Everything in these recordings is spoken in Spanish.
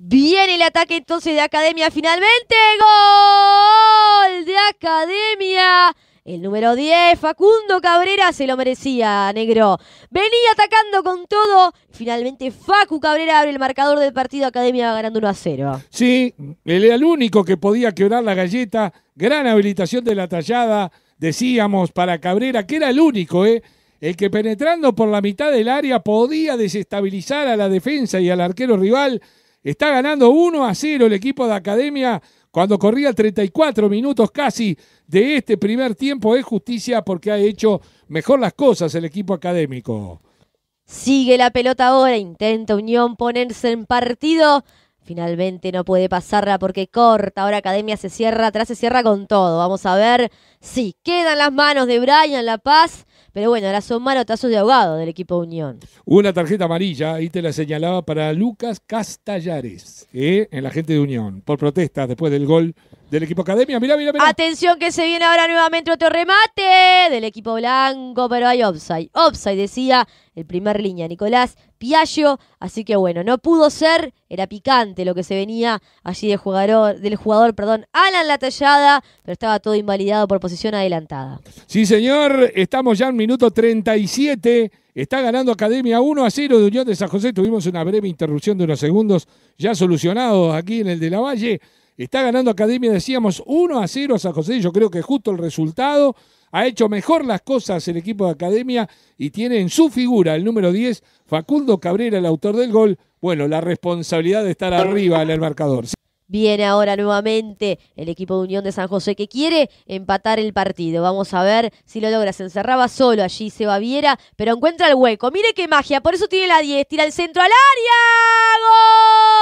Viene el ataque entonces de Academia. Finalmente, gol de Academia. El número 10, Facundo Cabrera, se lo merecía, negro. Venía atacando con todo. Finalmente, Facu Cabrera abre el marcador del partido. Academia ganando 1 a 0. Sí, él era el único que podía quebrar la galleta. Gran habilitación de la tallada, decíamos, para Cabrera, que era el único, ¿eh? El que penetrando por la mitad del área podía desestabilizar a la defensa y al arquero rival. Está ganando 1 a 0 el equipo de Academia cuando corría 34 minutos casi de este primer tiempo. Es justicia porque ha hecho mejor las cosas el equipo académico. Sigue la pelota ahora, intenta Unión ponerse en partido. Finalmente no puede pasarla porque corta. Ahora Academia se cierra, atrás se cierra con todo. Vamos a ver si quedan las manos de Brian La Paz. Pero bueno, ahora son malotazos de ahogado del equipo de Unión. Una tarjeta amarilla, ahí te la señalaba para Lucas Castallares, ¿eh? en la gente de Unión, por protestas después del gol del equipo Academia. mira mirá, mira Atención que se viene ahora nuevamente otro remate del equipo blanco, pero hay offside. Offside decía el primer línea Nicolás Piaggio, así que bueno, no pudo ser, era picante lo que se venía allí del jugador, del jugador, perdón, Alan la tallada, pero estaba todo invalidado por posición adelantada. Sí, señor, estamos ya en minuto 37. Está ganando Academia 1 a 0 de Unión de San José. Tuvimos una breve interrupción de unos segundos ya solucionados aquí en el de la Valle. Está ganando Academia, decíamos, 1 a 0 San José. Yo creo que justo el resultado. Ha hecho mejor las cosas el equipo de Academia y tiene en su figura el número 10, Facundo Cabrera, el autor del gol. Bueno, la responsabilidad de estar arriba en el marcador. Viene ahora nuevamente el equipo de Unión de San José que quiere empatar el partido. Vamos a ver si lo logra. Se encerraba solo allí se Viera, pero encuentra el hueco. Mire qué magia, por eso tiene la 10. Tira el centro al área. ¡Gol!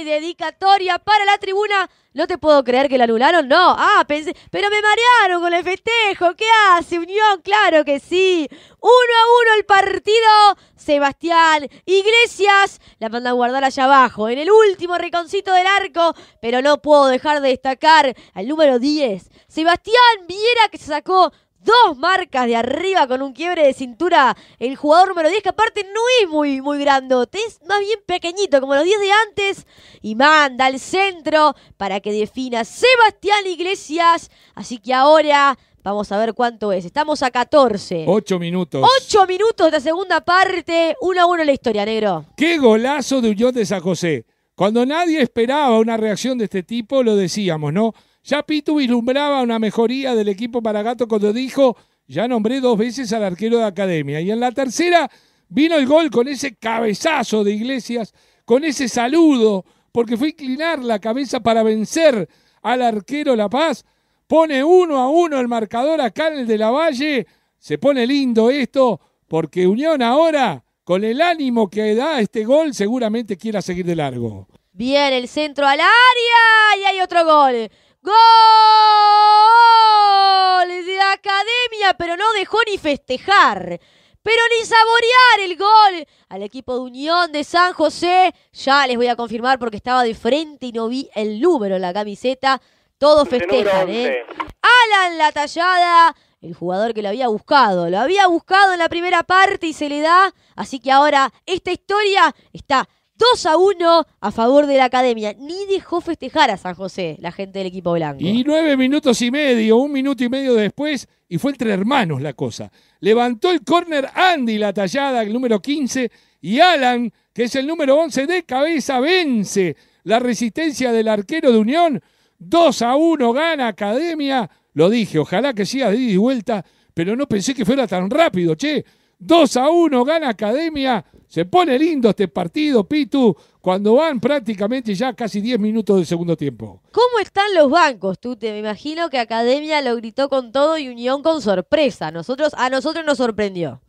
Y dedicatoria para la tribuna. No te puedo creer que la anularon, no. Ah, pensé, pero me marearon con el festejo. ¿Qué hace? Unión, claro que sí. Uno a uno el partido. Sebastián Iglesias la manda a guardar allá abajo, en el último reconcito del arco. Pero no puedo dejar de destacar al número 10. Sebastián Viera que se sacó dos marcas de arriba con un quiebre de cintura el jugador número 10, que aparte no es muy, muy grandote, es más bien pequeñito, como los 10 de antes, y manda al centro para que defina Sebastián Iglesias. Así que ahora Vamos a ver cuánto es. Estamos a 14. Ocho minutos. Ocho minutos de segunda parte. 1 a 1 la historia, negro. Qué golazo de Ullón de San José. Cuando nadie esperaba una reacción de este tipo, lo decíamos, ¿no? Ya Pitu vislumbraba una mejoría del equipo para Gato cuando dijo, ya nombré dos veces al arquero de academia. Y en la tercera vino el gol con ese cabezazo de Iglesias, con ese saludo, porque fue inclinar la cabeza para vencer al arquero La Paz. Pone uno a uno el marcador acá en el de la Valle. Se pone lindo esto, porque Unión ahora, con el ánimo que da este gol, seguramente quiera seguir de largo. Bien, el centro al área y hay otro gol. ¡Gol! De academia, pero no dejó ni festejar pero ni saborear el gol al equipo de Unión de San José. Ya les voy a confirmar porque estaba de frente y no vi el número en la camiseta. Todos festejan, ¿eh? Alan la tallada, el jugador que lo había buscado, lo había buscado en la primera parte y se le da. Así que ahora esta historia está 2 a 1 a favor de la academia. Ni dejó festejar a San José la gente del equipo blanco. Y nueve minutos y medio, un minuto y medio después, y fue entre hermanos la cosa. Levantó el córner Andy, la tallada, el número 15, y Alan, que es el número 11 de cabeza, vence la resistencia del arquero de Unión. 2 a 1 gana Academia. Lo dije, ojalá que siga de ida y vuelta, pero no pensé que fuera tan rápido, che. 2 a 1 gana Academia. Se pone lindo este partido, Pitu, cuando van prácticamente ya casi 10 minutos del segundo tiempo. ¿Cómo están los bancos, Tute? Me imagino que Academia lo gritó con todo y Unión con sorpresa. Nosotros, a nosotros nos sorprendió.